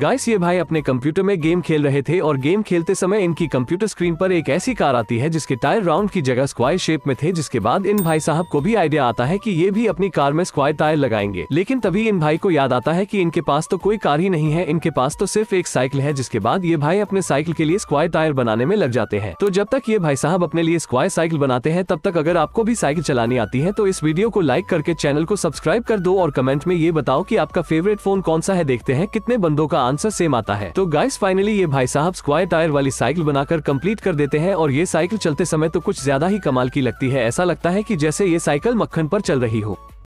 guys ये भाई अपने कंप्यूटर में गेम खेल रहे थे और गेम खेलते समय इनकी कंप्यूटर स्क्रीन पर एक ऐसी कार आती है जिसके टायर राउंड की जगह स्क्वायर शेप में थे जिसके बाद इन भाई साहब को भी आइडिया आता है कि ये भी अपनी कार में स्क्वायर टायर लगाएंगे लेकिन तभी इन भाई को याद आता है की इनके पास तो कोई कार ही नहीं है इनके पास तो सिर्फ एक साइकिल है जिसके बाद ये भाई अपने साइकिल के लिए स्क्वायर टायर बनाने में लग जाते हैं तो जब तक ये भाई साहब अपने लिए स्क्वायर साइकिल बनाते हैं तब तक अगर आपको भी साइकिल चलानी आती है तो इस वीडियो को लाइक करके चैनल को सब्सक्राइब कर दो और कमेंट में ये बताओ की आपका फेवरेट फोन कौन सा है देखते हैं कितने बंदों का आंसर सेम आता है तो गाइस फाइनली ये भाई साहब स्क्वायर टायर वाली साइकिल बनाकर कंप्लीट कर देते हैं और ये साइकिल चलते समय तो कुछ ज्यादा ही कमाल की लगती है ऐसा लगता है की जैसे ये साइकिल मक्खन पर चल रही हो